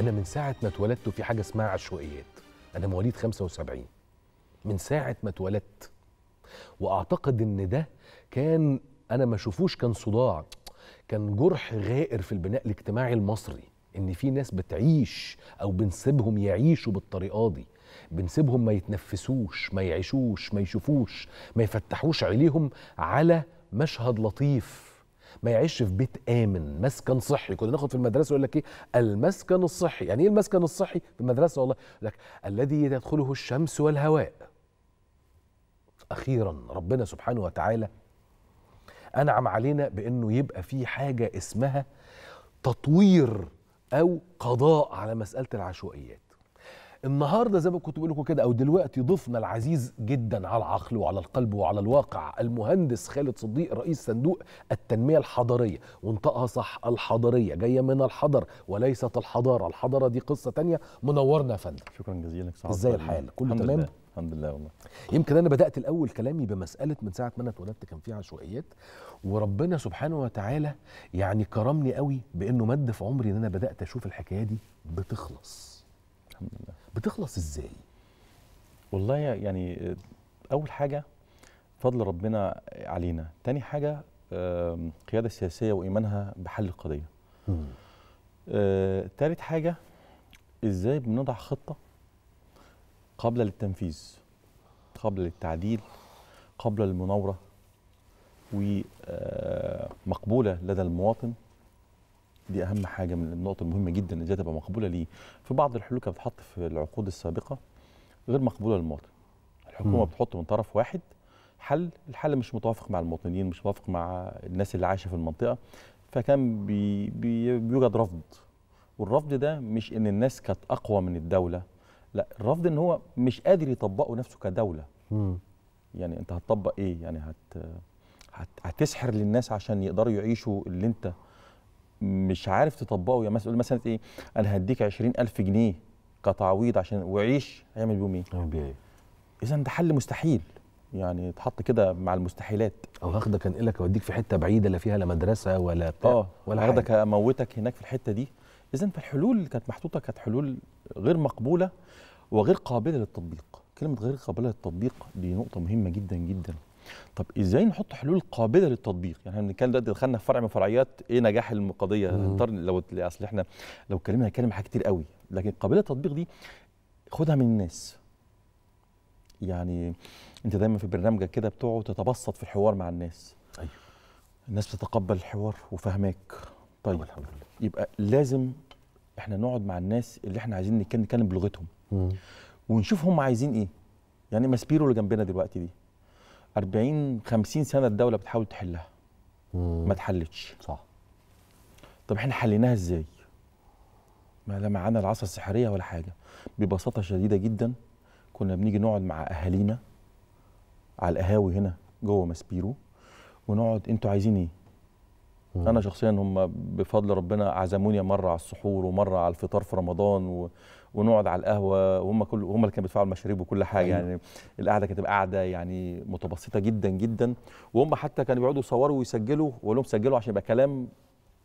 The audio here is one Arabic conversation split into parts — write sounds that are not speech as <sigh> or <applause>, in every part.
انا من ساعه ما اتولدت في حاجه اسمها عشوائيات انا مواليد 75 من ساعه ما اتولدت واعتقد ان ده كان انا ما اشوفوش كان صداع كان جرح غائر في البناء الاجتماعي المصري ان في ناس بتعيش او بنسيبهم يعيشوا بالطريقه دي بنسيبهم ما يتنفسوش ما يعيشوش ما يشوفوش ما يفتحوش عليهم على مشهد لطيف ما يعيش في بيت امن مسكن صحي كنا ناخد في المدرسه يقول لك ايه المسكن الصحي يعني ايه المسكن الصحي في المدرسه والله لك الذي تدخله الشمس والهواء اخيرا ربنا سبحانه وتعالى انعم علينا بانه يبقى في حاجه اسمها تطوير او قضاء على مساله العشوائيات النهارده زي ما كنت بقول لكم كده او دلوقتي ضفنا العزيز جدا على العقل وعلى القلب وعلى الواقع المهندس خالد صديق رئيس صندوق التنميه الحضريه وانطقها صح الحضريه جايه من الحضر وليست الحضاره الحضاره دي قصه تانية منورنا يا فندم شكرا جزيلا لك ازاي الحال كله تمام لله. الحمد لله والله يمكن انا بدات الاول كلامي بمساله من ساعه ما انا اتولدت كان في عشوائيات وربنا سبحانه وتعالى يعني كرمني قوي بانه مد في عمري ان انا بدات اشوف الحكايه دي بتخلص الحمد لله بتخلص ازاي والله يعني آه، اول حاجه فضل ربنا علينا تاني حاجه قياده سياسيه وايمانها بحل القضيه آه، تالت حاجه ازاي بنضع خطه قابله للتنفيذ قابله للتعديل قابله للمناوره ومقبوله آه، لدى المواطن دي اهم حاجه من النقط المهمه جدا ان دي تبقى مقبوله ليه في بعض الحلول كانت بتتحط في العقود السابقه غير مقبوله للمواطن الحكومه بتحط من طرف واحد حل الحل مش متوافق مع المواطنين مش متوافق مع الناس اللي عايشه في المنطقه فكان بي بي بيوجد رفض والرفض ده مش ان الناس كانت اقوى من الدوله لا الرفض ان هو مش قادر يطبقه نفسه كدوله مم. يعني انت هتطبق ايه يعني هت هتسحر للناس عشان يقدروا يعيشوا اللي انت مش عارف تطبقه يا يعني مسؤول مثلا ايه انا هديك 20000 جنيه كتعويض عشان وعيش هيعمل بيهم ايه؟ هيعمل بيه ايه؟ اذا ده حل مستحيل يعني اتحط كده مع المستحيلات او هاخدك انقلك اوديك في حته بعيده لا فيها لا مدرسه ولا بتاع اه ولا هاخدك اموتك هناك في الحته دي اذا فالحلول اللي كانت محطوطه كانت حلول غير مقبوله وغير قابله للتطبيق كلمه غير قابله للتطبيق دي نقطه مهمه جدا جدا طب ازاي نحط حلول قابله للتطبيق يعني احنا بنتكلم دلوقتي دخلنا في فرع من فرعيات ايه نجاح القضيه لو اصل احنا لو اتكلمنا هنتكلم حاجات كتير قوي لكن قابله للتطبيق دي خدها من الناس يعني انت دايما في برنامجك كده بتقعد تتبسط في الحوار مع الناس ايوه الناس بتتقبل الحوار وفهماك طيب الحمد لله يبقى لازم احنا نقعد مع الناس اللي احنا عايزين نتكلم بلغتهم مم. ونشوف هم عايزين ايه يعني ماسبيرو اللي جنبنا دلوقتي دي 40 50 سنه الدوله بتحاول تحلها مم. ما اتحلتش صح طب احنا حليناها ازاي ما لا معانا العصا السحريه ولا حاجه ببساطه شديده جدا كنا بنيجي نقعد مع اهالينا على القهاوي هنا جوه ماسبيرو ونقعد انتوا عايزين ايه مم. انا شخصيا هم بفضل ربنا عزموني مره على السحور ومره على الفطار في رمضان و... ونقعد على القهوه وهم كل هم اللي كانوا بيدفعوا المشاريب وكل حاجه أيوة. يعني القعده كانت قاعده يعني متبسطه جدا جدا وهم حتى كانوا بيقعدوا يصوروا ويسجلوا واقول لهم سجلوا عشان يبقى كلام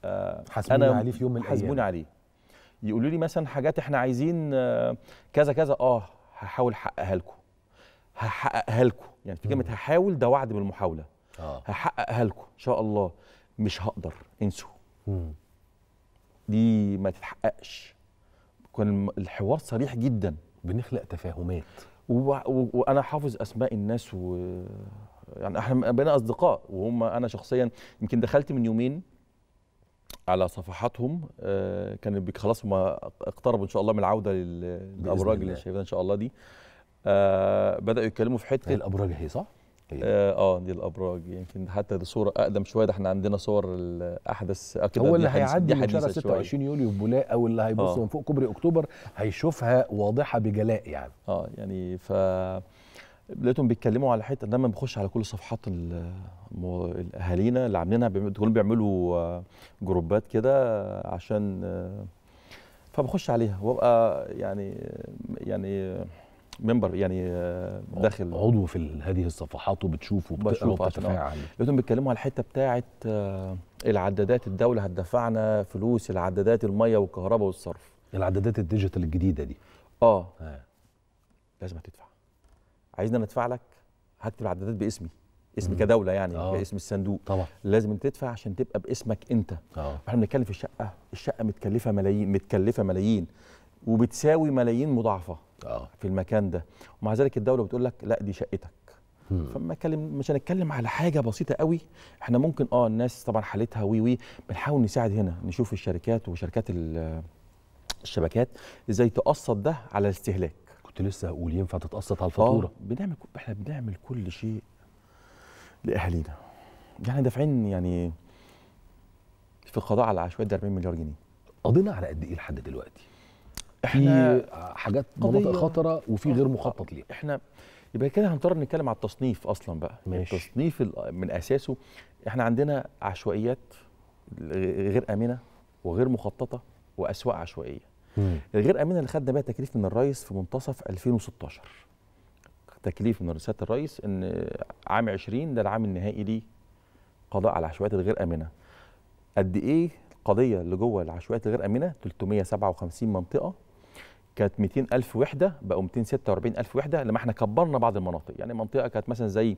آه حاسبوني عليه في يوم من الايام حاسبوني عليه يقولوا لي مثلا حاجات احنا عايزين آه كذا كذا اه هحاول احققها لكم هحققها لكم يعني في كلمه هحاول ده وعد بالمحاوله آه. هحققها لكم ان شاء الله مش هقدر انسوا دي ما تتحققش كان الحوار صريح جدا بنخلق تفاهمات وانا حافظ اسماء الناس و يعني احنا بقينا اصدقاء وهم انا شخصيا يمكن دخلت من يومين على صفحاتهم آه، كان خلاص ما اقتربوا ان شاء الله من العوده للابراج اللي شايفينها ان شاء الله دي آه، بداوا يتكلموا في حته الابراج هي صح؟ طيب. آه،, اه دي الابراج يمكن حتى دي صوره اقدم شويه ده احنا عندنا صور احدث اكيد هو اللي هيعدي من 26 يوليو في بولاق او اللي هيبص آه. من فوق كوبري اكتوبر هيشوفها واضحه بجلاء يعني اه يعني ف لقيتهم بيتكلموا على حته دايما بخش على كل صفحات اهالينا اللي عاملينها كلهم بيعملوا آه، جروبات كده عشان آه، فبخش عليها وابقى يعني يعني منبر يعني آه، داخل عضو في هذه الصفحات وبتشوف وبتقرا وبتتفاعل أه. لقيتهم بيتكلموا على الحته بتاعه آه، العدادات الدوله هتدفعنا فلوس العدادات الميه والكهرباء والصرف العدادات الديجيتال الجديده دي اه, لازم هتدفع عايزنا ندفع لك هكتب العدادات باسمي اسمي كدوله يعني أوه. كاسم الصندوق طبعا لازم تدفع عشان تبقى باسمك انت أوه. احنا بنتكلم في الشقه الشقه متكلفه ملايين متكلفه ملايين وبتساوي ملايين مضاعفه آه. في المكان ده ومع ذلك الدوله بتقول لك لا دي شقتك فما كلم مش هنتكلم على حاجه بسيطه قوي احنا ممكن اه الناس طبعا حالتها وي وي بنحاول نساعد هنا نشوف الشركات وشركات الشبكات ازاي تقسط ده على الاستهلاك كنت لسه هقول ينفع تتقسط على الفاتوره آه، بنعمل احنا بنعمل كل شيء لاهالينا يعني دافعين يعني في القضاء على العشوائيه ده 40 مليار جنيه قضينا على قد ايه لحد دلوقتي احنا في حاجات مناطق خطره وفي غير مخطط ليها احنا يبقى كده هنضطر نتكلم على التصنيف اصلا بقى ماشي. التصنيف من اساسه احنا عندنا عشوائيات غير امنه وغير مخططه واسواق عشوائيه مم. الغير امنه اللي خدنا بيها تكليف من الرئيس في منتصف 2016 تكليف من رساله الرئيس ان عام 20 ده العام النهائي لي قضاء على العشوائيات الغير امنه قد ايه القضيه اللي جوه العشوائيات الغير امنه 357 منطقه كانت 200 ألف وحدة بقوا 246 ألف وحدة لما احنا كبرنا بعض المناطق يعني منطقة كانت مثلا زي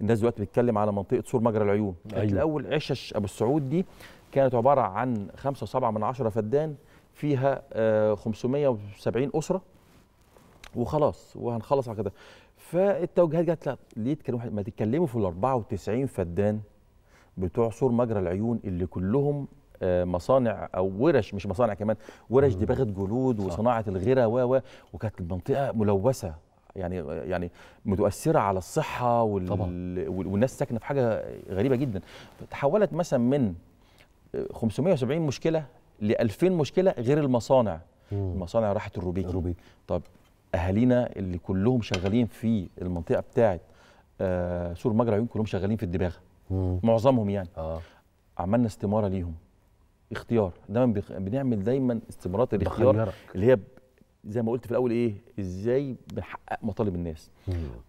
الناس دلوقتي بتتكلم على منطقة سور مجرى العيون أيوة. الأول عشش أبو السعود دي كانت عبارة عن 5.7 من 10 فدان فيها 570 آه، أسرة وخلاص وهنخلص على كده فالتوجيهات جت لا ليه تكلموا ما تتكلموا في ال 94 فدان بتوع سور مجرى العيون اللي كلهم آه، مصانع او ورش مش مصانع كمان ورش دباغه جلود وصناعه الغيره و وكانت المنطقه ملوثه يعني يعني متاثره على الصحه وال طبعا. والناس ساكنه في حاجه غريبه جدا تحولت مثلا من 570 مشكله ل 2000 مشكله غير المصانع مم. المصانع راحت الروبيكي الروبيكي طب اهالينا اللي كلهم شغالين في المنطقه بتاعه آه سور مجرى عيون كلهم شغالين في الدباغه معظمهم يعني آه. عملنا استماره ليهم اختيار دايما بيخ... بنعمل دايما استمارات الاختيار بخيرك. اللي هي زي ما قلت في الاول ايه ازاي بنحقق مطالب الناس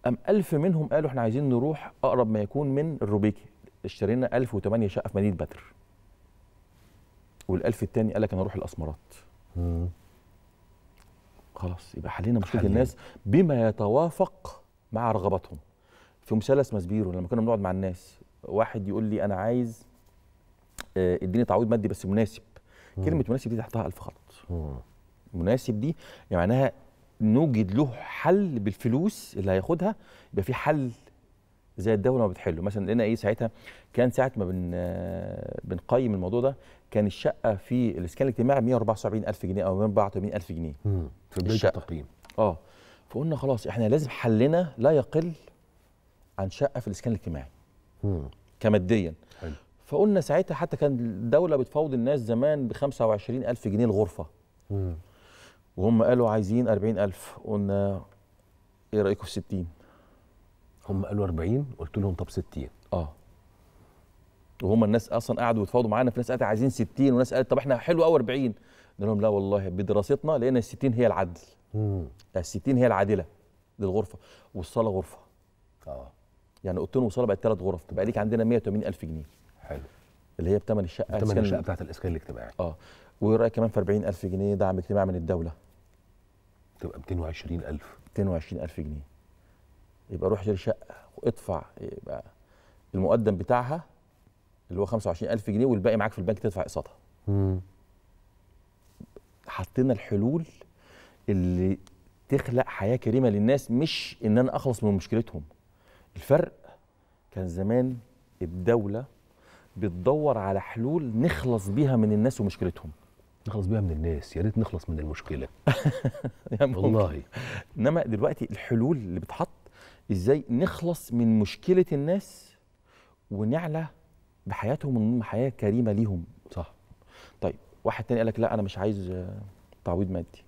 ام ألف منهم قالوا احنا عايزين نروح اقرب ما يكون من الروبيكي اشترينا 1008 شقه في مدينه بدر والألف الثاني قال لك انا اروح الاسمرات خلاص يبقى حلينا مشكله الناس بما يتوافق مع رغباتهم في مثلث اسمه لما كنا بنقعد مع الناس واحد يقول لي انا عايز آه، اديني تعويض مادي بس مناسب مم. كلمه مناسب دي تحتها الف غلط مناسب دي يعني معناها نوجد له حل بالفلوس اللي هياخدها يبقى في حل زي الدوله ما بتحله مثلا لقينا ايه ساعتها كان ساعه ما بن آه، بنقيم الموضوع ده كان الشقه في الاسكان الاجتماعي 174000 جنيه او 184000 جنيه مم. في بدايه التقييم اه فقلنا خلاص احنا لازم حلنا لا يقل عن شقه في الاسكان الاجتماعي كماديا فقلنا ساعتها حتى كان الدوله بتفاوض الناس زمان ب 25000 جنيه الغرفه وهم قالوا عايزين 40000 قلنا ايه رايكم في 60 هم قالوا 40 قلت لهم طب 60 اه وهم الناس اصلا قعدوا يتفاوضوا معانا في ناس قالت عايزين 60 وناس قالت طب احنا حلو قوي 40 قلنا لهم لا والله بدراستنا لقينا ال 60 هي العدل امم ال 60 هي العادله للغرفه والصاله غرفه اه يعني اوضتين وصاله بقت ثلاث غرف تبقى ليك عندنا 180000 جنيه حلو اللي هي بثمن الشقه بثمن الشقه بتاعت الاسكان الاجتماعي اه ورايك كمان في 40000 جنيه دعم اجتماعي من الدوله تبقى 220000 220000 جنيه يبقى روح اشتري شقة وادفع يبقى المقدم بتاعها اللي هو 25,000 جنيه والباقي معاك في البنك تدفع اقساطها. حطينا الحلول اللي تخلق حياة كريمة للناس مش إن أنا أخلص من مشكلتهم. الفرق كان زمان الدولة بتدور على حلول نخلص بيها من الناس ومشكلتهم نخلص بيها من الناس يا ريت نخلص من المشكله <laughs> والله انما دلوقتي الحلول اللي بتحط ازاي نخلص من مشكله الناس ونعلى بحياتهم من حياه كريمه ليهم صح طيب واحد تاني قال لك لا انا مش عايز آه، تعويض مادي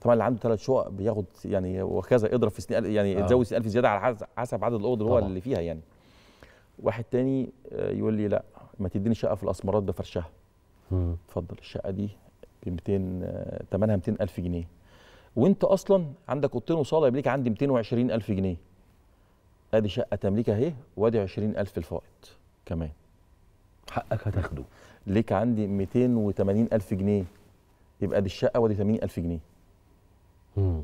طبعا اللي عنده ثلاث شقق بياخد يعني وكذا اضرب في سنين يعني آه. تزود 60000 زياده على حسب عدد الاوض اللي هو اللي فيها يعني واحد تاني آه، يقول لي لا ما تديني شقه في الاسمرات بفرشها اتفضل الشقه دي ب 200 ثمنها 200000 جنيه وانت اصلا عندك اوضتين وصاله يملك عندي 220000 جنيه ادي شقه تمليك اهي وادي 20000 الفائض كمان حقك هتاخده <laughs> ليك عندي 280000 جنيه يبقى دي الشقه وادي 80000 جنيه امم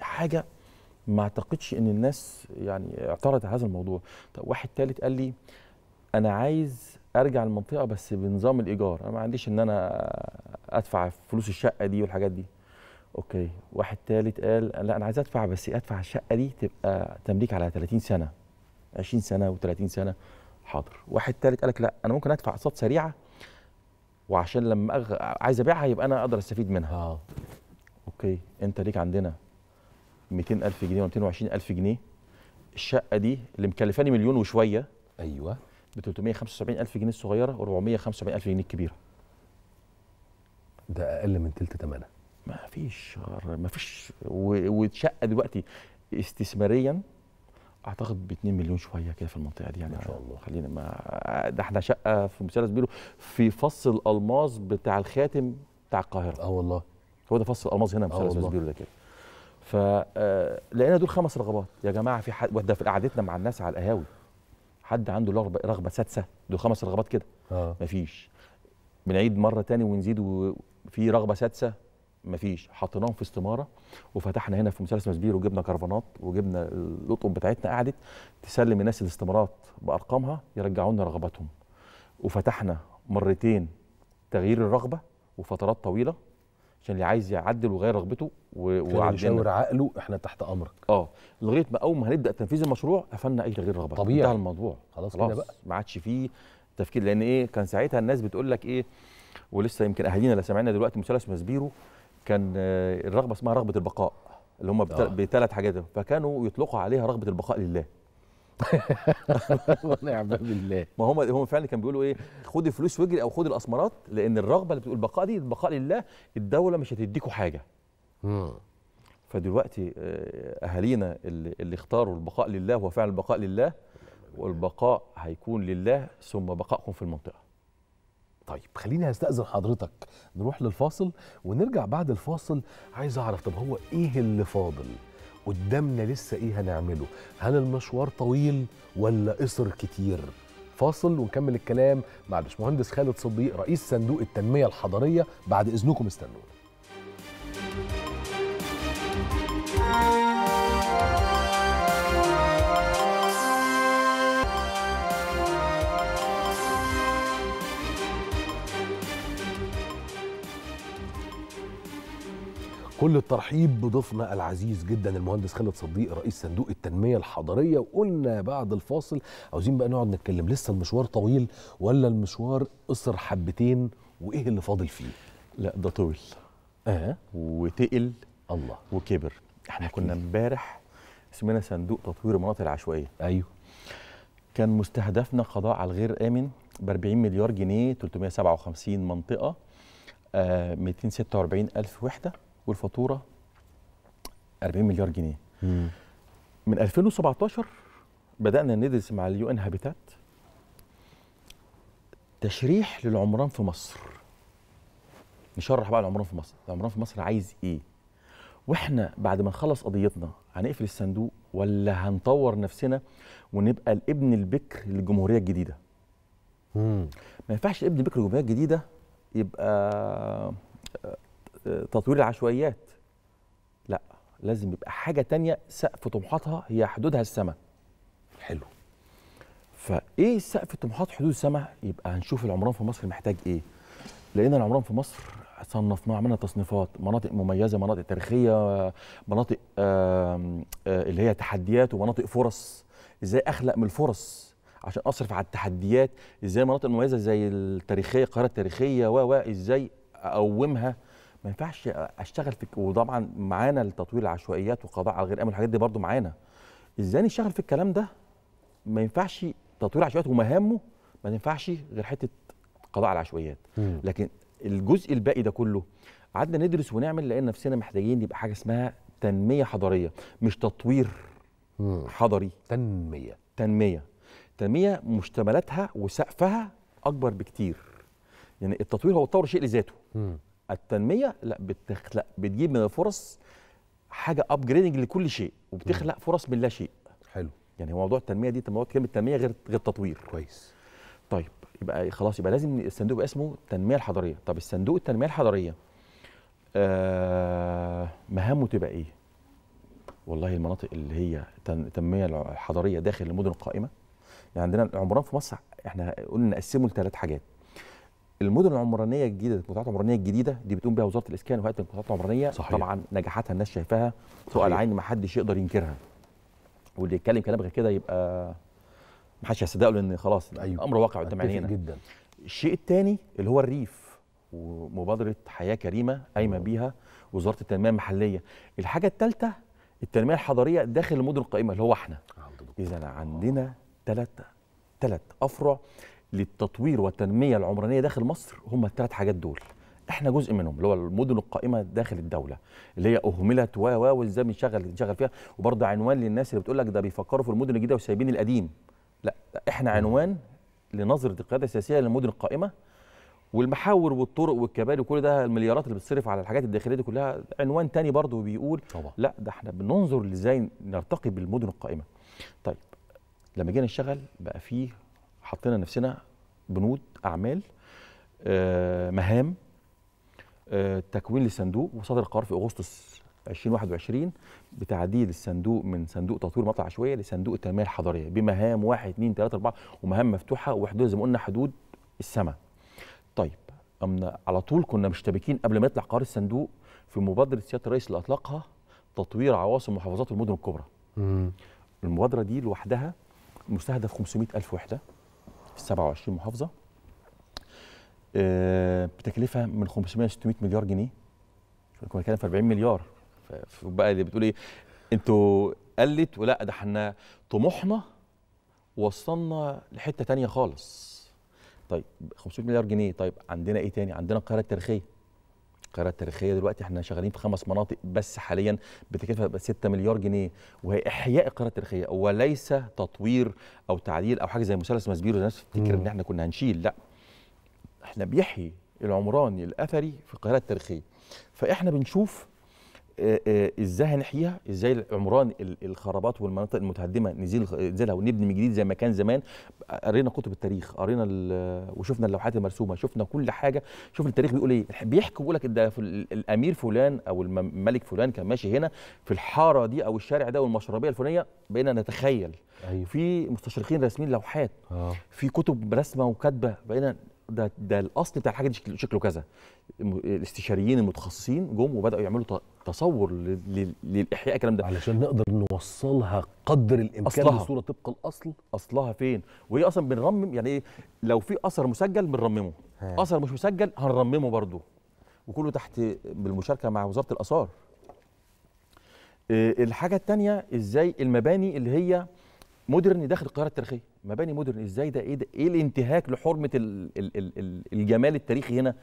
حاجه ما اعتقدش ان الناس يعني اعترضت على هذا الموضوع طب واحد ثالث قال لي انا عايز ارجع المنطقه بس بنظام الايجار انا ما عنديش ان انا ادفع فلوس الشقه دي والحاجات دي اوكي واحد ثالث قال لا انا عايز ادفع بس ادفع الشقه دي تبقى تمليك على 30 سنه 20 سنه و30 سنه حاضر واحد ثالث قال لك لا انا ممكن ادفع اقساط سريعه وعشان لما أغ... عايز ابيعها يبقى انا اقدر استفيد منها اوكي انت ليك عندنا 200000 جنيه و 220000 جنيه الشقه دي اللي مكلفاني مليون وشويه ايوه ب 375000 جنيه الصغيره و 475000 جنيه الكبيره ده اقل من ثلث ثمنها ما فيش ما فيش والشقه دلوقتي استثماريا اعتقد ب 2 مليون شويه كده في المنطقه دي يعني ما شاء الله خلينا ما ده احنا شقه في مثلث بيرو في فص الالماس بتاع الخاتم بتاع القاهره اه والله هو ده فص الالماس هنا آه مثلث بيرو ده كده ف آه، لقينا دول خمس رغبات يا جماعه في حد وده في قعدتنا مع الناس على القهاوي حد عنده رغبه رغبه سادسه دول خمس رغبات كده آه. مفيش بنعيد مره تاني ونزيد وفي رغبه سادسه مفيش حطيناهم في استماره وفتحنا هنا في مسلسل مسبير وجبنا كرفانات وجبنا اللطم بتاعتنا قعدت تسلم الناس الاستمارات بارقامها يرجعوا لنا رغباتهم وفتحنا مرتين تغيير الرغبه وفترات طويله عشان اللي عايز يعدل ويغير رغبته وعدلنا يشاور عقله احنا تحت امرك اه لغايه ما اول ما هنبدا تنفيذ المشروع قفلنا اي تغيير رغبه طبيعي انتهى الموضوع خلاص, خلاص كده بقى ما عادش فيه تفكير لان ايه كان ساعتها الناس بتقول لك ايه ولسه يمكن اهالينا اللي سامعنا دلوقتي مثلث ماسبيرو كان آه، الرغبه اسمها رغبه البقاء اللي هم آه. بثلاث حاجات فكانوا يطلقوا عليها رغبه البقاء لله <laughs> ونعم بالله ما هم هم فعلا كانوا بيقولوا ايه خد الفلوس واجري او خد الاسمرات لان الرغبه اللي بتقول البقاء دي البقاء لله الدوله مش هتديكوا حاجه فدلوقتي آه، اهالينا اللي, اللي اختاروا البقاء لله هو فعلا البقاء لله والبقاء هيكون لله ثم بقائكم في المنطقه طيب خليني هستأذن حضرتك نروح للفاصل ونرجع بعد الفاصل عايز اعرف طب هو ايه اللي فاضل قدامنا لسه ايه هنعمله هل المشوار طويل ولا قصر كتير فاصل ونكمل الكلام مع باشمهندس خالد صديق رئيس صندوق التنميه الحضريه بعد اذنكم استنونا كل الترحيب بضيفنا العزيز جدا المهندس خالد صديق رئيس صندوق التنميه الحضريه وقلنا بعد الفاصل عاوزين بقى نقعد نتكلم لسه المشوار طويل ولا المشوار قصر حبتين وايه اللي فاضل فيه لا ده طويل اه وتقل الله وكبر احنا حكي. كنا امبارح اسمنا صندوق تطوير المناطق العشوائيه ايوه كان مستهدفنا قضاء على الغير امن ب 40 مليار جنيه 357 منطقه آه 246 الف وحده والفاتوره 40 مليار جنيه مم. من 2017 بدانا ندرس مع اليو ان هابيتات تشريح للعمران في مصر نشرح بقى العمران في مصر العمران في مصر عايز ايه واحنا بعد ما نخلص قضيتنا هنقفل الصندوق ولا هنطور نفسنا ونبقى الابن البكر للجمهوريه الجديده مم. ما ينفعش ابن بكر الجمهوريه الجديده يبقى تطوير العشوائيات لا لازم يبقى حاجه تانية سقف طموحاتها هي حدودها السماء حلو فايه سقف طموحات حدود السماء يبقى هنشوف العمران في مصر محتاج ايه لقينا العمران في مصر صنفناه عملنا تصنيفات مناطق مميزه مناطق تاريخيه مناطق آه، اللي هي تحديات ومناطق فرص ازاي اخلق من الفرص عشان اصرف على التحديات ازاي مناطق مميزه زي التاريخيه القاهره التاريخيه و ازاي اقومها ما ينفعش اشتغل في وطبعا معانا التطوير العشوائيات والقضاء على الغير امن الحاجات دي برضو معانا ازاي نشتغل في الكلام ده ما ينفعش تطوير عشوائيات ومهامه ما ينفعش غير حته قضاء على العشوائيات لكن الجزء الباقي ده كله قعدنا ندرس ونعمل لقينا نفسنا محتاجين يبقى حاجه اسمها تنميه حضاريه مش تطوير حضري تنميه تنميه تنميه مشتملاتها وسقفها اكبر بكتير يعني التطوير هو تطور شيء لذاته التنميه لا بتخلق بتجيب من الفرص حاجه ابجريدنج لكل شيء وبتخلق فرص من لا شيء حلو يعني موضوع التنميه دي موضوع كلمه تنميه غير غير تطوير كويس طيب يبقى خلاص يبقى لازم الصندوق يبقى اسمه التنميه الحضريه طب الصندوق التنميه الحضريه آه مهامه تبقى ايه والله المناطق اللي هي التنميه الحضريه داخل المدن القائمه يعني عندنا العمران في مصر احنا قلنا نقسمه لثلاث حاجات المدن العمرانيه الجديده القطاعات العمرانيه الجديده دي بتقوم بها وزاره الاسكان وهيئه القطاعات العمرانيه صحيح. طبعا نجاحاتها الناس شايفاها فوق العين ما حدش يقدر ينكرها واللي يتكلم كلام غير كده يبقى ما حدش هيصدقه لان خلاص أيوة. امر واقع قدام عينينا جدا الشيء الثاني اللي هو الريف ومبادره حياه كريمه قايمه أيوة. بيها وزاره التنميه المحليه الحاجه الثالثه التنميه الحضريه داخل المدن القائمه اللي هو احنا اذا عندنا ثلاث ثلاث افرع للتطوير والتنميه العمرانيه داخل مصر هم الثلاث حاجات دول احنا جزء منهم اللي هو المدن القائمه داخل الدوله اللي هي اهملت و و وازاي بنشغل بنشغل فيها وبرضه عنوان للناس اللي بتقول لك ده بيفكروا في المدن الجديده وسايبين القديم لا احنا عنوان لنظره القياده السياسيه للمدن القائمه والمحاور والطرق والكباري وكل ده المليارات اللي بتصرف على الحاجات الداخليه دي كلها عنوان تاني برضه بيقول طبعا. لا ده احنا بننظر لازاي نرتقي بالمدن القائمه طيب لما جينا نشتغل بقى فيه حطينا نفسنا بنود اعمال آه، مهام آه، تكوين للصندوق وصدر قرار في اغسطس 2021 بتعديل الصندوق من صندوق تطوير مطلع عشوائيه لصندوق التنميه الحضريه بمهام 1 2 3 4 ومهام مفتوحه وحدود زي ما قلنا حدود السماء. طيب أمنا على طول كنا مشتبكين قبل ما يطلع قرار الصندوق في مبادره سياده الرئيس اللي اطلقها تطوير عواصم محافظات المدن الكبرى. المبادره دي لوحدها مستهدف 500 ألف وحده في 27 محافظه آه، بتكلفه من 500 ل 600 مليار جنيه كنا بنتكلم في 40 مليار بقى اللي بتقول ايه انتوا قلت ولا ده احنا طموحنا وصلنا لحته تانية خالص طيب 500 مليار جنيه طيب عندنا ايه تاني عندنا القاهره التاريخيه القاهره التاريخيه دلوقتي احنا شغالين في خمس مناطق بس حاليا بتكلفه 6 مليار جنيه وهي احياء القاهره التاريخيه وليس تطوير او تعديل او حاجه زي مثلث مسبير الناس تفتكر ان احنا كنا هنشيل لا احنا بيحيي العمران الاثري في القاهره التاريخيه فاحنا بنشوف آه، آه، ازاي هنحييها ازاي عمران الخرابات والمناطق المتهدمه نزيل نزيلها ونبني من جديد زي ما كان زمان قرينا كتب التاريخ قرينا وشفنا اللوحات المرسومه شفنا كل حاجه شفنا التاريخ بيقول ايه بيحكي بيقول لك ده الامير فلان او الملك فلان كان ماشي هنا في الحاره دي او الشارع ده والمشربيه الفلانيه بقينا نتخيل أيوه. في مستشرقين راسمين لوحات آه. في كتب رسمه وكاتبه بقينا ده ده الاصل بتاع الحاجه دي شكله كذا الاستشاريين المتخصصين جم وبداوا يعملوا تصور للاحياء الكلام ده علشان نقدر نوصلها قدر الامكان أصلها. الصوره طبق الاصل اصلها فين وهي اصلا بنرمم يعني ايه لو في اثر مسجل بنرممه ها. اثر مش مسجل هنرممه برضه وكله تحت بالمشاركه مع وزاره الاثار آه، الحاجه الثانيه ازاي المباني اللي هي مودرن داخل القاهره التاريخيه مباني مودرن ازاي ده ايه ده ايه الانتهاك لحرمه الـ الـ الـ الجمال التاريخي هنا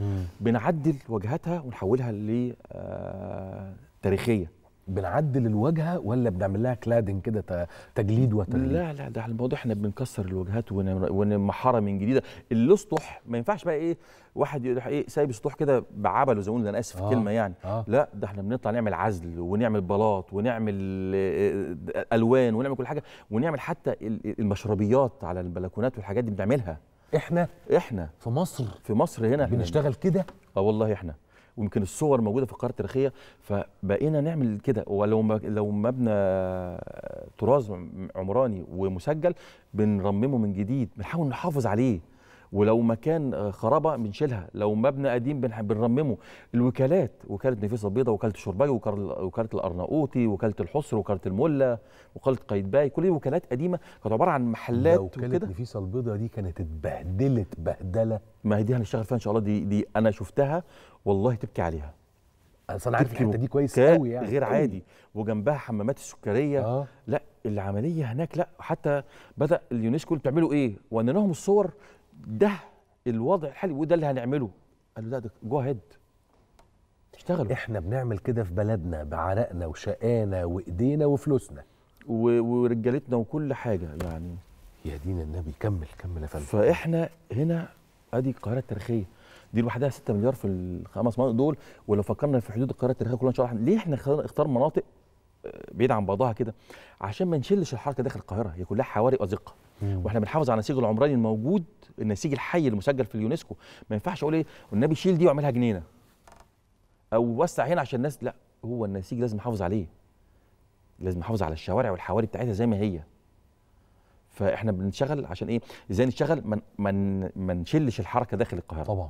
بنعدل وجهتها ونحولها ل آه، تاريخيه بنعدل الواجهه ولا بنعمل لها كلادن كده تجليد وتجليد لا لا ده الموضوع احنا بنكسر الواجهات ونمحرها من جديده اللي سطح ما ينفعش بقى ايه واحد يروح ايه سايب سطوح كده بعبل زي ما انا اسف آه الكلمه يعني آه لا ده احنا بنطلع نعمل عزل ونعمل بلاط ونعمل آه، آه، الوان ونعمل كل حاجه ونعمل حتى المشربيات على البلكونات والحاجات دي بنعملها احنا احنا في مصر في مصر هنا بنشتغل كده اه والله احنا ويمكن الصور موجوده في القاره التاريخيه فبقينا نعمل كده ولو لو مبنى تراث عمراني ومسجل بنرممه من جديد بنحاول نحافظ عليه ولو مكان آه، خرابه بنشيلها لو مبنى قديم بنرممه الوكالات وكاله نفيس البيضاء وكاله شرباي وكاله الارناؤوطي وكاله الحصر وكاله الملا وكاله قايتباي كل دي وكالات قديمه كانت عباره عن محلات وكاله وكده. نفيس البيضاء دي كانت اتبهدلت بهدله ما هي دي هنشتغل فيها ان شاء الله دي دي انا شفتها والله تبكي عليها اصل انا عارف الحته دي كويس قوي يعني غير قوي. عادي وجنبها حمامات السكريه آه. لا العمليه هناك لا حتى بدا اليونسكو بتعملوا ايه لهم الصور ده الوضع الحالي وده اللي هنعمله قالوا لا ده جو هيد اشتغلوا احنا بنعمل كده في بلدنا بعرقنا وشقانا وايدينا وفلوسنا ورجالتنا وكل حاجه يعني يا دين النبي كمل كمل يا فندم فاحنا هنا ادي القاهره التاريخيه دي لوحدها 6 مليار في الخمس مناطق دول ولو فكرنا في حدود القاهره التاريخيه كلها ان شاء الله ليه احنا اختار مناطق بعيد عن بعضها كده عشان ما نشلش الحركه داخل القاهره هي كلها حواري ازقه واحنا بنحافظ على النسيج العمراني الموجود النسيج الحي المسجل في اليونسكو ما ينفعش اقول ايه والنبي شيل دي واعملها جنينه او وسع هنا عشان الناس لا هو النسيج لازم نحافظ عليه لازم نحافظ على الشوارع والحواري بتاعتها زي ما هي فاحنا بنشتغل عشان ايه ازاي نشتغل ما من... من... نشلش الحركه داخل القاهره طبعا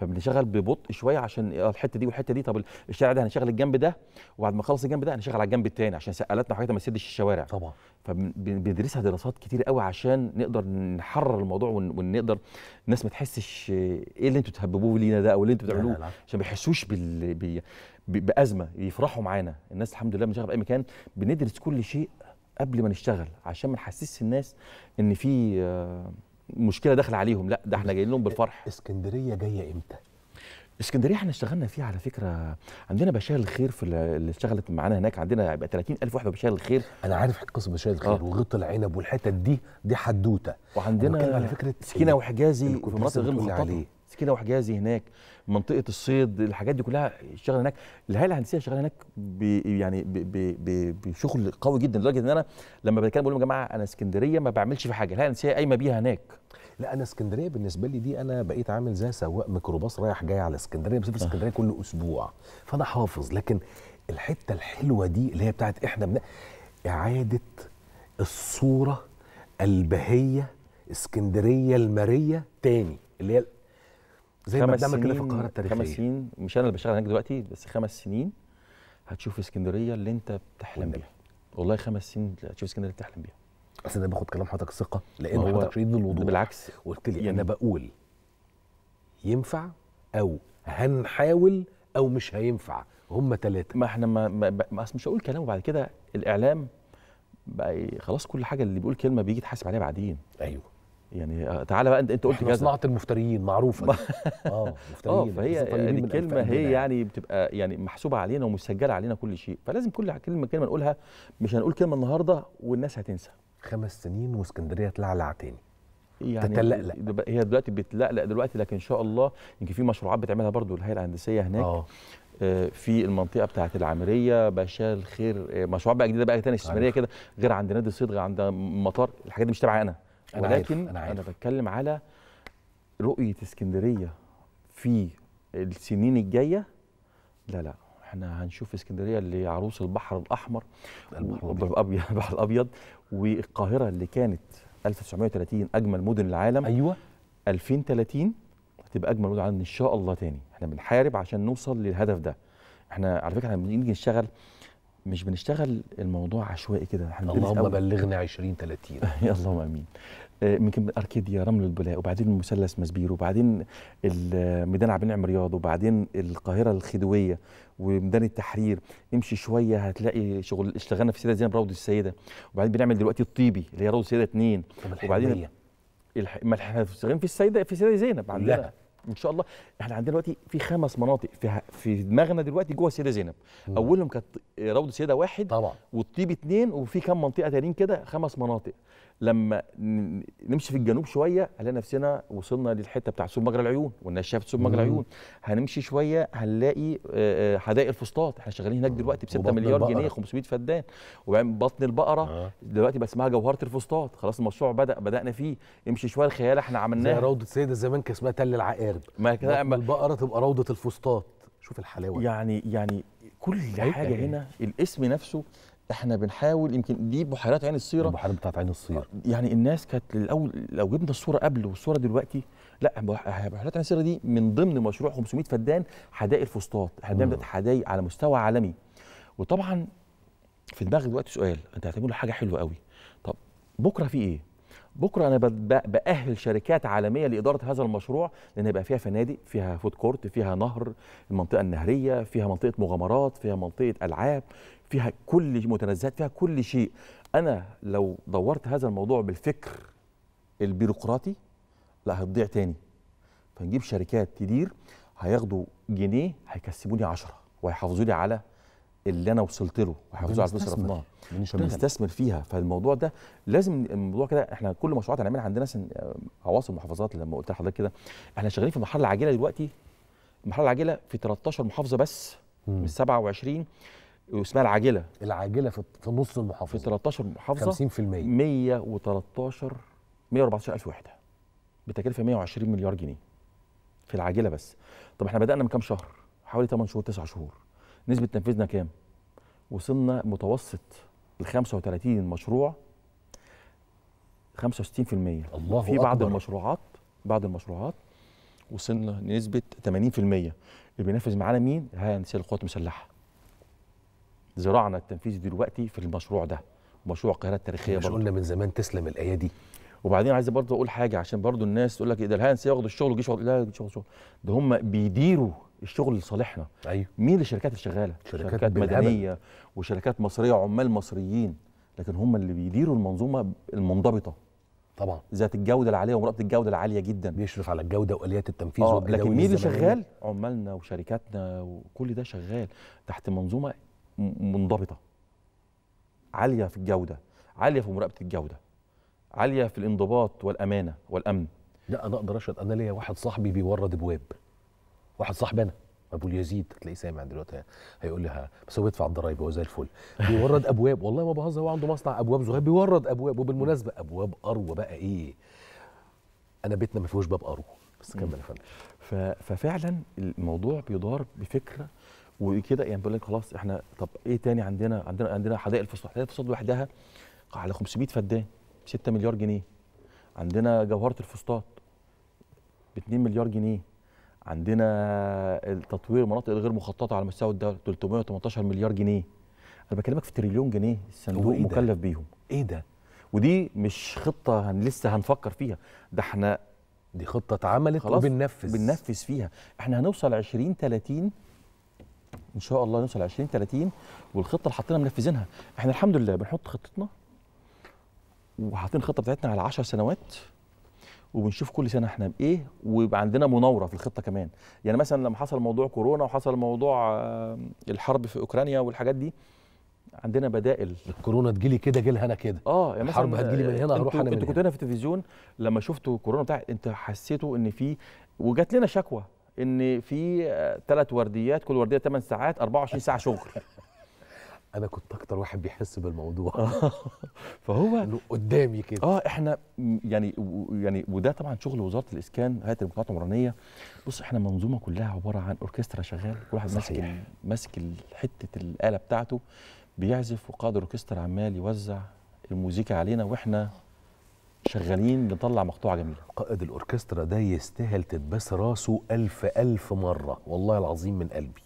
فبنشغل ببطء شويه عشان الحته دي والحته دي طب الشارع ده هنشغل الجنب ده وبعد ما اخلص الجنب ده هنشغل على الجنب الثاني عشان سقالاتنا وحاجاتنا ما تسدش الشوارع طبعا فبندرسها دراسات كتير قوي عشان نقدر نحرر الموضوع ونقدر الناس ما تحسش ايه اللي انتوا تهببوه لينا ده او اللي انتوا بتعملوه عشان ما يحسوش بال... بي... بازمه يفرحوا معانا الناس الحمد لله بنشتغل في اي مكان بندرس كل شيء قبل ما نشتغل عشان ما نحسسش الناس ان في آه مشكله داخله عليهم لا ده احنا جايين لهم بالفرح اسكندريه جايه امتى اسكندريه احنا اشتغلنا فيها على فكره عندنا بشار الخير في اللي اشتغلت معانا هناك عندنا يبقى 30000 واحد بشار الخير انا عارف قصه بشار الخير آه. وغط العنب والحتت دي دي حدوته وعندنا على فكره سكينه وحجازي في مناطق غير مخططه كده وحجازي هناك منطقه الصيد الحاجات دي كلها شغاله هناك الهيئه الهندسيه شغاله هناك بي يعني بي بشغل قوي جدا لدرجه ان انا لما بتكلم بقول لهم يا جماعه انا اسكندريه ما بعملش في حاجه الهيئه الهندسيه قايمه بيها هناك لا انا اسكندريه بالنسبه لي دي انا بقيت عامل زي سواق ميكروباص رايح جاي على اسكندريه بسافر آه. اسكندريه كل اسبوع فانا حافظ لكن الحته الحلوه دي اللي هي بتاعت احنا بن... اعاده الصوره البهيه اسكندريه الماريه تاني اللي هي زي ما بنعمل كده في القاهره التاريخيه خمس سنين مش انا اللي بشتغل هناك دلوقتي بس خمس سنين هتشوف اسكندريه اللي انت بتحلم بيها والله خمس سنين هتشوف اسكندريه اللي بتحلم بيها اصل انا باخد كلام حضرتك ثقه لان حضرتك شديد الوضوح بالعكس قلت لي يعني انا بقول ينفع او هنحاول او مش هينفع هم ثلاثه ما احنا ما, ما, مش هقول كلام وبعد كده الاعلام بقى خلاص كل حاجه اللي بيقول كلمه بيجي يتحاسب عليها بعدين ايوه يعني آه، تعالى بقى انت انت قلت كذا صناعه المفتريين معروفه <laughs> اه مفتريين اه، فهي يعني الكلمه هي يعني بتبقى يعني محسوبه علينا ومسجله علينا كل شيء فلازم كل كلمه كلمه نقولها مش هنقول كلمه النهارده والناس هتنسى خمس سنين واسكندريه تلعلع تاني يعني تتلقلق هي دلوقتي بتلقلق دلوقتي لكن ان شاء الله يمكن في مشروعات بتعملها برضو الهيئه الهندسيه هناك أوه. آه، في المنطقه بتاعه العامريه بشال خير مشروعات بقى جديده بقى تاني استثماريه كده غير عند نادي صدغه عند مطار الحاجات دي مش تبعي انا أنا ولكن عارف. أنا, عارف. انا بتكلم على رؤيه اسكندريه في السنين الجايه لا لا احنا هنشوف اسكندريه اللي عروس البحر الاحمر البحر الابيض <laughs> البحر الابيض والقاهره اللي كانت 1930 اجمل مدن العالم ايوه 2030 هتبقى اجمل مدن العالم ان شاء الله تاني احنا بنحارب عشان نوصل للهدف ده احنا على فكره احنا بنيجي نشتغل مش بنشتغل الموضوع عشوائي كده احنا اللهم بلغنا 20 30 اللهم امين آه، يمكن اركيديا رمل البلاء وبعدين مثلث مسبير وبعدين ميدان عبد النعم رياض وبعدين القاهره الخديويه وميدان التحرير امشي شويه هتلاقي شغل اشتغلنا في سيده زينب روضه السيده وبعدين بنعمل دلوقتي الطيبي اللي هي روضه السيده اثنين وبعدين الحقيقه ما احنا شغالين في السيده في سيده زينب عندنا لا ان شاء الله احنا عندنا دلوقتي في خمس مناطق في في دماغنا دلوقتي جوه سيده زينب مم. اولهم كانت روضه سيده واحد طبعا والطيب اثنين وفي كم منطقه تانيين كده خمس مناطق لما نمشي في الجنوب شويه هنلاقي نفسنا وصلنا للحته بتاع سوق مجرى العيون والناس شافت سوق مجرى العيون هنمشي شويه هنلاقي آه، آه، حدائق الفسطاط احنا شغالين هناك دلوقتي ب 6 مليار جنيه 500 فدان وبعدين بطن البقره آه. دلوقتي بقى اسمها جوهره الفسطاط خلاص المشروع بدا بدانا فيه امشي شويه الخيال احنا عملناه روضه سيده زمان كان اسمها تل العقاب التجارب ما كده البقره تبقى روضه الفسطاط شوف الحلاوه يعني يعني كل حاجه يعني. هنا الاسم نفسه احنا بنحاول يمكن دي بحيرات عين الصيره البحيرات بتاعت عين الصيره يعني الناس كانت الاول لو جبنا الصوره قبل والصوره دلوقتي لا بحيرات عين الصيره دي من ضمن مشروع 500 فدان حدائق الفسطاط احنا بنعمل حدائق على مستوى عالمي وطبعا في دماغي دلوقتي سؤال انت هتعملوا حاجه حلوه قوي طب بكره في ايه بكره انا باهل شركات عالميه لاداره هذا المشروع لان هيبقى فيها فنادق فيها فود كورت فيها نهر المنطقه النهريه فيها منطقه مغامرات فيها منطقه العاب فيها كل متنزهات فيها كل شيء انا لو دورت هذا الموضوع بالفكر البيروقراطي لا هتضيع تاني فنجيب شركات تدير هياخدوا جنيه هيكسبوني عشرة وهيحافظوا لي على اللي انا وصلت له وحافظه على الفلوس اللي صرفناها فبنستثمر فيها فالموضوع ده لازم الموضوع كده احنا كل مشروعات هنعملها عندنا آه، عواصم محافظات لما قلت لحضرتك كده احنا شغالين في المرحله العاجله دلوقتي المرحله العاجله في 13 محافظه بس مم. من 27 اسمها العاجله العاجله في, في نص المحافظه في 13 محافظه 50% 113 114000 وحده بتكلفه 120 مليار جنيه في العاجله بس طب احنا بدانا من كام شهر حوالي 8 شهور 9 شهور نسبه تنفيذنا كام وصلنا متوسط ل 35 مشروع 65% الله في بعض أكبر. المشروعات بعض المشروعات وصلنا نسبة 80% اللي بينفذ معانا مين؟ هندسه القوات المسلحه. زراعنا التنفيذي دلوقتي في المشروع ده، مشروع القاهره التاريخيه برضه. قلنا من زمان تسلم الايادي وبعدين عايز برضه اقول حاجه عشان برضه الناس تقول لك إيه ده الهانس ياخد الشغل والجيش لا شغل شغل ده هم بيديروا الشغل لصالحنا ايوه مين الشركات اللي شغاله شركات, شركات مدنيه وشركات مصريه وعمال مصريين لكن هم اللي بيديروا المنظومه المنضبطه طبعا ذات الجوده العاليه ومراقبه الجوده العاليه جدا بيشرف على الجوده واليات التنفيذ آه لكن مين اللي شغال عمالنا وشركاتنا وكل ده شغال تحت منظومه منضبطه عاليه في الجوده عاليه في مراقبه الجوده عاليه في الانضباط والامانه والامن لا انا اقدر اشهد انا ليا واحد صاحبي بيورد ابواب واحد صاحبي انا ابو اليزيد تلاقيه سامع دلوقتي هيقول لها بس هو بيدفع الضرايب هو زي الفل بيورد ابواب والله ما بهزر هو عنده مصنع ابواب صغير بيورد ابواب وبالمناسبه ابواب اروى بقى ايه انا بيتنا ما فيهوش باب اروى بس كمل يا فندم ففعلا الموضوع بيدار بفكره وكده يعني بيقول لك خلاص احنا طب ايه تاني عندنا عندنا عندنا حدائق الفصول حدائق الفصول لوحدها على 500 فدان 6 مليار جنيه عندنا جوهره الفسطاط ب 2 مليار جنيه عندنا تطوير المناطق الغير مخططه على مستوى الدوله 318 مليار جنيه انا بكلمك في تريليون جنيه الصندوق إيه مكلف بيهم ايه ده ودي مش خطه هن لسه هنفكر فيها ده احنا دي خطه اتعملت وبننفذ بننفذ فيها احنا هنوصل 20 30 ان شاء الله نوصل 20 30 والخطه اللي حطينا منفذينها احنا الحمد لله بنحط خطتنا وحاطين الخطه بتاعتنا على 10 سنوات وبنشوف كل سنه احنا بايه ويبقى عندنا مناوره في الخطه كمان يعني مثلا لما حصل موضوع كورونا وحصل موضوع الحرب في اوكرانيا والحاجات دي عندنا بدائل الكورونا تجيلي كده جيلها انا كده اه يعني الحرب هتجيلي من هنا هروح انا من هنا انتوا كنتوا هنا في التلفزيون لما شفتوا كورونا بتاع انت حسيتوا ان في وجات لنا شكوى ان في ثلاث آه، ورديات كل ورديه 8 ساعات 24 ساعه شغل انا كنت اكتر واحد بيحس بالموضوع آه. <laughs> فهو قدامي كده اه احنا يعني يعني وده طبعا شغل وزاره الاسكان هيئه المقاطعه العمرانيه بص احنا منظومه كلها عباره عن اوركسترا شغال كل واحد ماسك ماسك حته الاله بتاعته بيعزف وقائد الاوركسترا عمال يوزع المزيكا علينا واحنا شغالين نطلع مقطوعه جميله قائد الاوركسترا ده يستاهل تتباس راسه الف الف مره والله العظيم من قلبي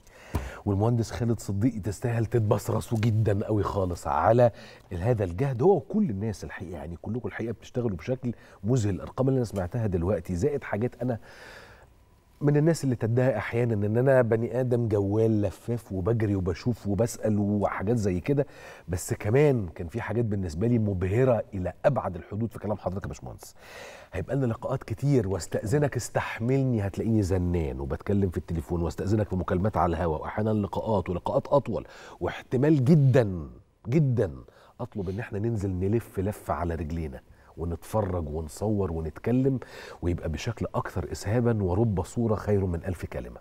والمهندس خالد صديقي تستاهل تتبص راسه جدا قوي خالص على هذا الجهد هو وكل الناس الحقيقه يعني كلكم الحقيقه بتشتغلوا بشكل مذهل الارقام اللي انا سمعتها دلوقتي زائد حاجات انا من الناس اللي تتضايق احيانا ان انا بني ادم جوال لفاف وبجري وبشوف وبسال وحاجات زي كده بس كمان كان في حاجات بالنسبه لي مبهره الى ابعد الحدود في كلام حضرتك يا باشمهندس هيبقى لنا لقاءات كتير واستاذنك استحملني هتلاقيني زنان وبتكلم في التليفون واستاذنك في مكالمات على الهواء واحيانا لقاءات ولقاءات اطول واحتمال جدا جدا اطلب ان احنا ننزل نلف لفه على رجلينا ونتفرج ونصور ونتكلم ويبقى بشكل اكثر اسهابا ورب صوره خير من الف كلمه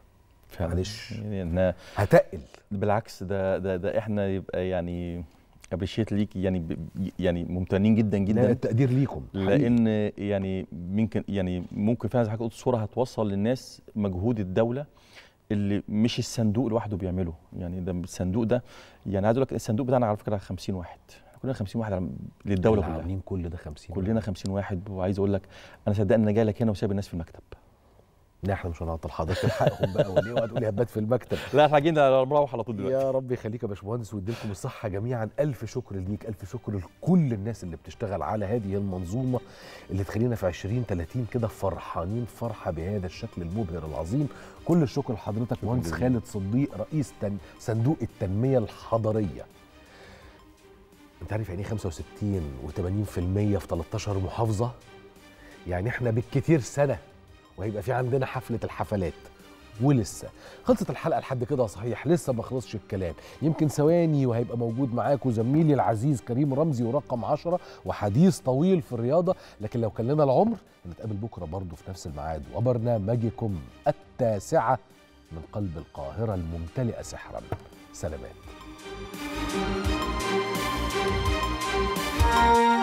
معلش يعني هتقل بالعكس ده ده ده احنا يبقى يعني ابريشيت ليك يعني يعني ممتنين جدا جدا لا التقدير ليكم لان يعني ممكن يعني ممكن فعلا زي حضرتك قلت الصوره هتوصل للناس مجهود الدوله اللي مش الصندوق لوحده بيعمله يعني ده الصندوق ده يعني عايز اقول لك الصندوق بتاعنا على فكره 50 واحد كلنا 50 واحد للدوله كلها عاملين كل ده 50 كلنا 50 واحد وعايز اقول لك انا صدقني انا جاي لك هنا وسايب الناس في المكتب لا احنا مش هنعطل حضرتك الحقهم بقى وليه وهتقول لي هبات في المكتب لا احنا جايين نروح على طول دلوقتي يا رب يخليك يا باشمهندس ويديلكم الصحه جميعا الف شكر ليك الف شكر لكل الناس اللي بتشتغل على هذه المنظومه اللي تخلينا في 20 30 كده فرحانين فرحه بهذا الشكل المبهر العظيم كل الشكر لحضرتك مهندس خالد صديق رئيس صندوق التنميه الحضريه انت عارف يعني ايه 65 و80% في 13 محافظه يعني احنا بالكتير سنه وهيبقى في عندنا حفله الحفلات ولسه خلصت الحلقه لحد كده صحيح لسه ما خلصش الكلام يمكن ثواني وهيبقى موجود معاكم زميلي العزيز كريم رمزي ورقم 10 وحديث طويل في الرياضه لكن لو كان لنا العمر هنتقابل بكره برضه في نفس الميعاد وبرنامجكم التاسعه من قلب القاهره الممتلئه سحرا سلامات Música